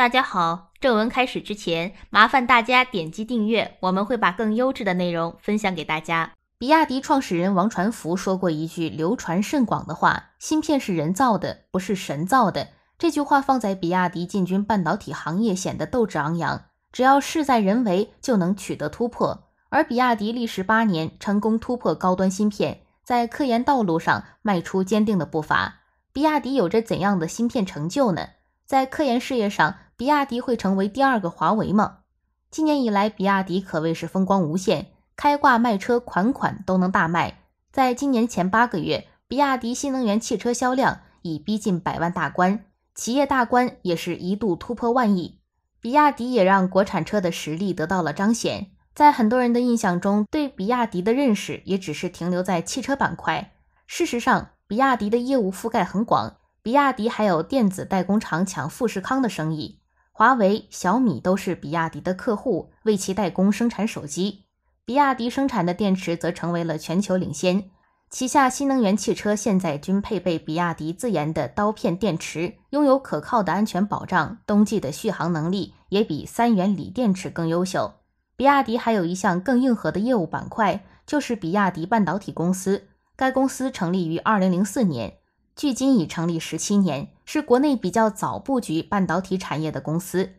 大家好，正文开始之前，麻烦大家点击订阅，我们会把更优质的内容分享给大家。比亚迪创始人王传福说过一句流传甚广的话：“芯片是人造的，不是神造的。”这句话放在比亚迪进军半导体行业，显得斗志昂扬。只要事在人为，就能取得突破。而比亚迪历时八年，成功突破高端芯片，在科研道路上迈出坚定的步伐。比亚迪有着怎样的芯片成就呢？在科研事业上。比亚迪会成为第二个华为吗？今年以来，比亚迪可谓是风光无限，开挂卖车款款都能大卖。在今年前八个月，比亚迪新能源汽车销量已逼近百万大关，企业大关也是一度突破万亿。比亚迪也让国产车的实力得到了彰显。在很多人的印象中，对比亚迪的认识也只是停留在汽车板块。事实上，比亚迪的业务覆盖很广，比亚迪还有电子代工厂抢富士康的生意。华为、小米都是比亚迪的客户，为其代工生产手机。比亚迪生产的电池则成为了全球领先。旗下新能源汽车现在均配备比亚迪自研的刀片电池，拥有可靠的安全保障。冬季的续航能力也比三元锂电池更优秀。比亚迪还有一项更硬核的业务板块，就是比亚迪半导体公司。该公司成立于二零零四年。距今已成立十七年，是国内比较早布局半导体产业的公司，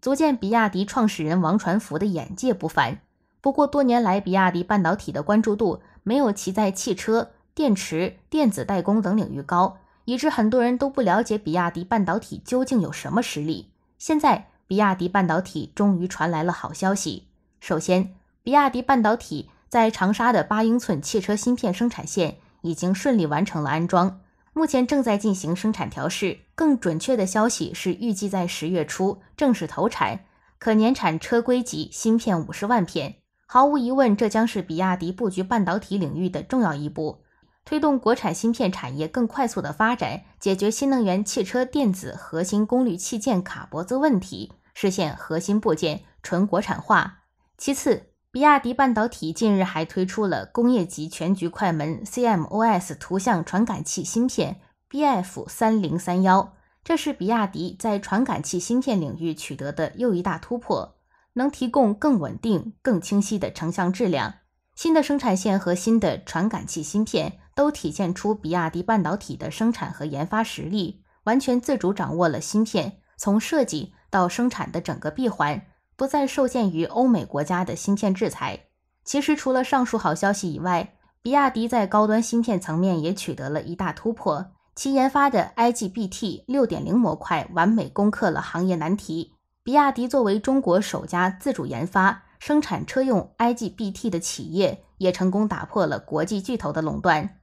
足见比亚迪创始人王传福的眼界不凡。不过，多年来比亚迪半导体的关注度没有其在汽车、电池、电子代工等领域高，以致很多人都不了解比亚迪半导体究竟有什么实力。现在，比亚迪半导体终于传来了好消息。首先，比亚迪半导体在长沙的八英寸汽车芯片生产线已经顺利完成了安装。目前正在进行生产调试，更准确的消息是预计在十月初正式投产，可年产车规级芯片五十万片。毫无疑问，这将是比亚迪布局半导体领域的重要一步，推动国产芯片产业更快速的发展，解决新能源汽车电子核心功率器件卡脖子问题，实现核心部件纯国产化。其次。比亚迪半导体近日还推出了工业级全局快门 CMOS 图像传感器芯片 BF 三零三幺，这是比亚迪在传感器芯片领域取得的又一大突破，能提供更稳定、更清晰的成像质量。新的生产线和新的传感器芯片都体现出比亚迪半导体的生产和研发实力，完全自主掌握了芯片从设计到生产的整个闭环。不再受限于欧美国家的芯片制裁。其实，除了上述好消息以外，比亚迪在高端芯片层面也取得了一大突破。其研发的 IGBT 六点零模块完美攻克了行业难题。比亚迪作为中国首家自主研发生产车用 IGBT 的企业，也成功打破了国际巨头的垄断。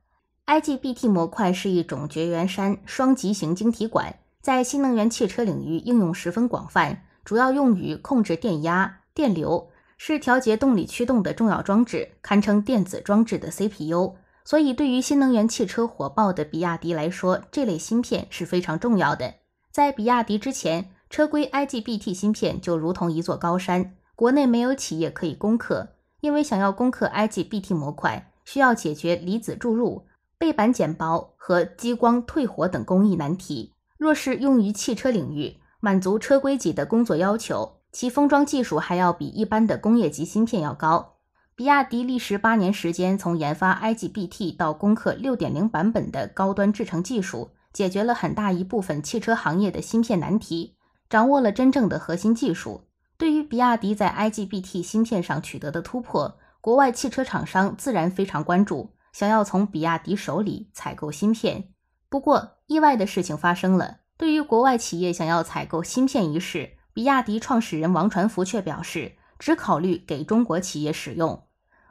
IGBT 模块是一种绝缘栅双极型晶体管，在新能源汽车领域应用十分广泛。主要用于控制电压、电流，是调节动力驱动的重要装置，堪称电子装置的 CPU。所以，对于新能源汽车火爆的比亚迪来说，这类芯片是非常重要的。在比亚迪之前，车规 IGBT 芯片就如同一座高山，国内没有企业可以攻克。因为想要攻克 IGBT 模块，需要解决离子注入、背板减薄和激光退火等工艺难题。若是用于汽车领域，满足车规级的工作要求，其封装技术还要比一般的工业级芯片要高。比亚迪历时八年时间，从研发 IGBT 到攻克六点零版本的高端制程技术，解决了很大一部分汽车行业的芯片难题，掌握了真正的核心技术。对于比亚迪在 IGBT 芯片上取得的突破，国外汽车厂商自然非常关注，想要从比亚迪手里采购芯片。不过，意外的事情发生了。对于国外企业想要采购芯片一事，比亚迪创始人王传福却表示，只考虑给中国企业使用。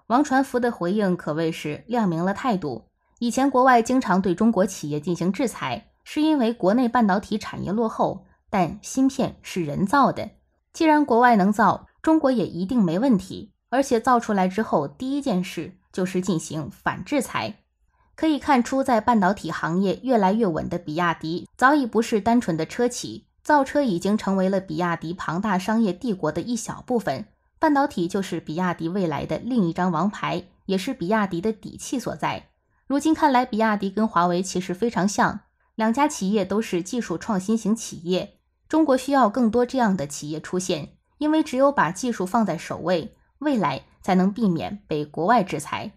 王传福的回应可谓是亮明了态度。以前国外经常对中国企业进行制裁，是因为国内半导体产业落后，但芯片是人造的，既然国外能造，中国也一定没问题。而且造出来之后，第一件事就是进行反制裁。可以看出，在半导体行业越来越稳的比亚迪，早已不是单纯的车企，造车已经成为了比亚迪庞大商业帝国的一小部分。半导体就是比亚迪未来的另一张王牌，也是比亚迪的底气所在。如今看来，比亚迪跟华为其实非常像，两家企业都是技术创新型企业。中国需要更多这样的企业出现，因为只有把技术放在首位，未来才能避免被国外制裁。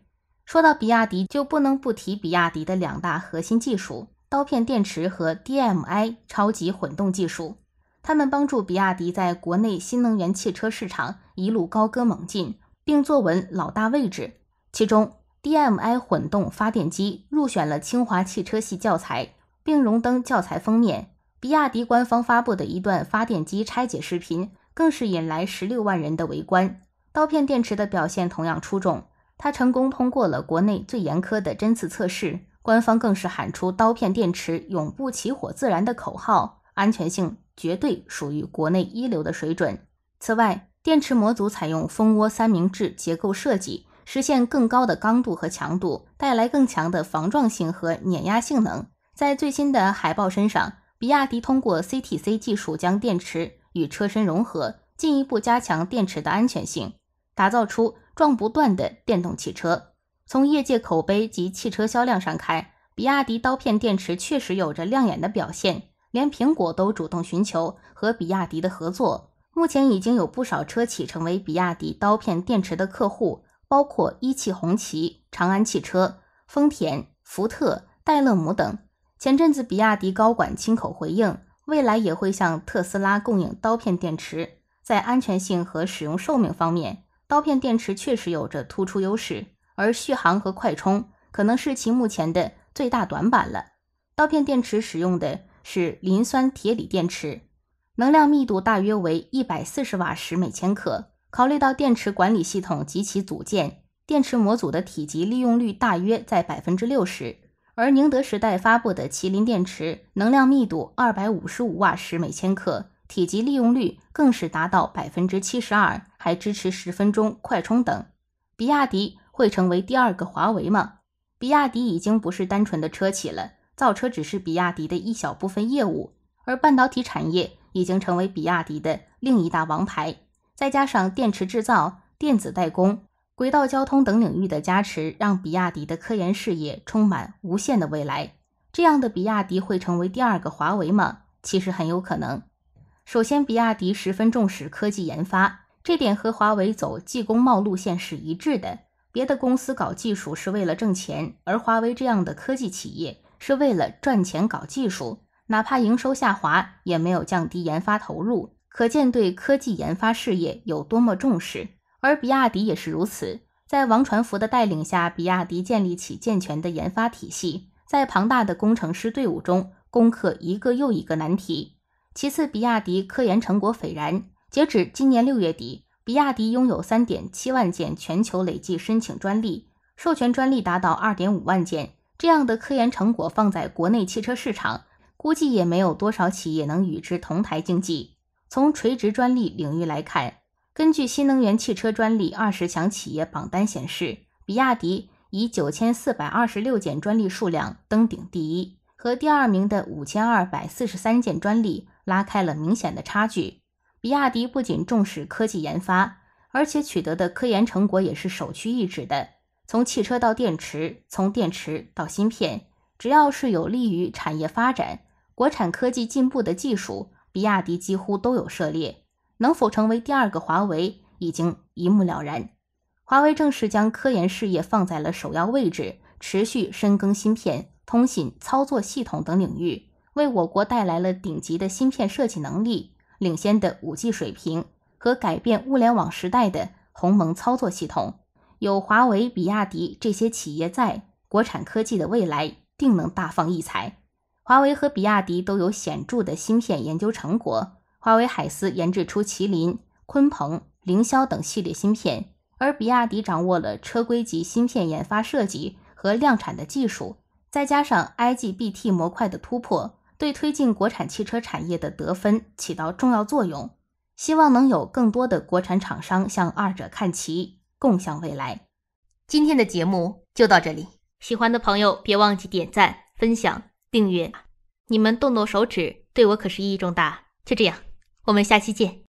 说到比亚迪，就不能不提比亚迪的两大核心技术——刀片电池和 DMI 超级混动技术。它们帮助比亚迪在国内新能源汽车市场一路高歌猛进，并坐稳老大位置。其中，DMI 混动发电机入选了清华汽车系教材，并荣登教材封面。比亚迪官方发布的一段发电机拆解视频，更是引来十六万人的围观。刀片电池的表现同样出众。它成功通过了国内最严苛的针刺测试，官方更是喊出“刀片电池永不起火自燃”的口号，安全性绝对属于国内一流的水准。此外，电池模组采用蜂窝三明治结构设计，实现更高的刚度和强度，带来更强的防撞性和碾压性能。在最新的海豹身上，比亚迪通过 CTC 技术将电池与车身融合，进一步加强电池的安全性，打造出。撞不断的电动汽车，从业界口碑及汽车销量上看，比亚迪刀片电池确实有着亮眼的表现。连苹果都主动寻求和比亚迪的合作，目前已经有不少车企成为比亚迪刀片电池的客户，包括一汽红旗、长安汽车、丰田、福特、戴乐姆等。前阵子，比亚迪高管亲口回应，未来也会向特斯拉供应刀片电池，在安全性和使用寿命方面。刀片电池确实有着突出优势，而续航和快充可能是其目前的最大短板了。刀片电池使用的是磷酸铁锂电池，能量密度大约为一百四十瓦时每千克。考虑到电池管理系统及其组件，电池模组的体积利用率大约在百分之六十。而宁德时代发布的麒麟电池能量密度二百五十五瓦时每千克。体积利用率更是达到百分之七十二，还支持十分钟快充等。比亚迪会成为第二个华为吗？比亚迪已经不是单纯的车企了，造车只是比亚迪的一小部分业务，而半导体产业已经成为比亚迪的另一大王牌。再加上电池制造、电子代工、轨道交通等领域的加持，让比亚迪的科研事业充满无限的未来。这样的比亚迪会成为第二个华为吗？其实很有可能。首先，比亚迪十分重视科技研发，这点和华为走技工贸路线是一致的。别的公司搞技术是为了挣钱，而华为这样的科技企业是为了赚钱搞技术，哪怕营收下滑也没有降低研发投入，可见对科技研发事业有多么重视。而比亚迪也是如此，在王传福的带领下，比亚迪建立起健全的研发体系，在庞大的工程师队伍中攻克一个又一个难题。其次，比亚迪科研成果斐然。截止今年六月底，比亚迪拥有三点七万件全球累计申请专利，授权专利达到二点五万件。这样的科研成果放在国内汽车市场，估计也没有多少企业能与之同台竞技。从垂直专利领域来看，根据新能源汽车专利二十强企业榜单显示，比亚迪以九千四百二十六件专利数量登顶第一，和第二名的五千二百四十三件专利。拉开了明显的差距。比亚迪不仅重视科技研发，而且取得的科研成果也是首屈一指的。从汽车到电池，从电池到芯片，只要是有利于产业发展、国产科技进步的技术，比亚迪几乎都有涉猎。能否成为第二个华为，已经一目了然。华为正式将科研事业放在了首要位置，持续深耕芯片、通信、操作系统等领域。为我国带来了顶级的芯片设计能力、领先的五 G 水平和改变物联网时代的鸿蒙操作系统。有华为、比亚迪这些企业在，国产科技的未来定能大放异彩。华为和比亚迪都有显著的芯片研究成果。华为海思研制出麒麟、鲲鹏、凌霄等系列芯片，而比亚迪掌握了车规级芯片研发设计和量产的技术，再加上 IGBT 模块的突破。对推进国产汽车产业的得分起到重要作用，希望能有更多的国产厂商向二者看齐，共享未来。今天的节目就到这里，喜欢的朋友别忘记点赞、分享、订阅，你们动动手指对我可是意义重大。就这样，我们下期见。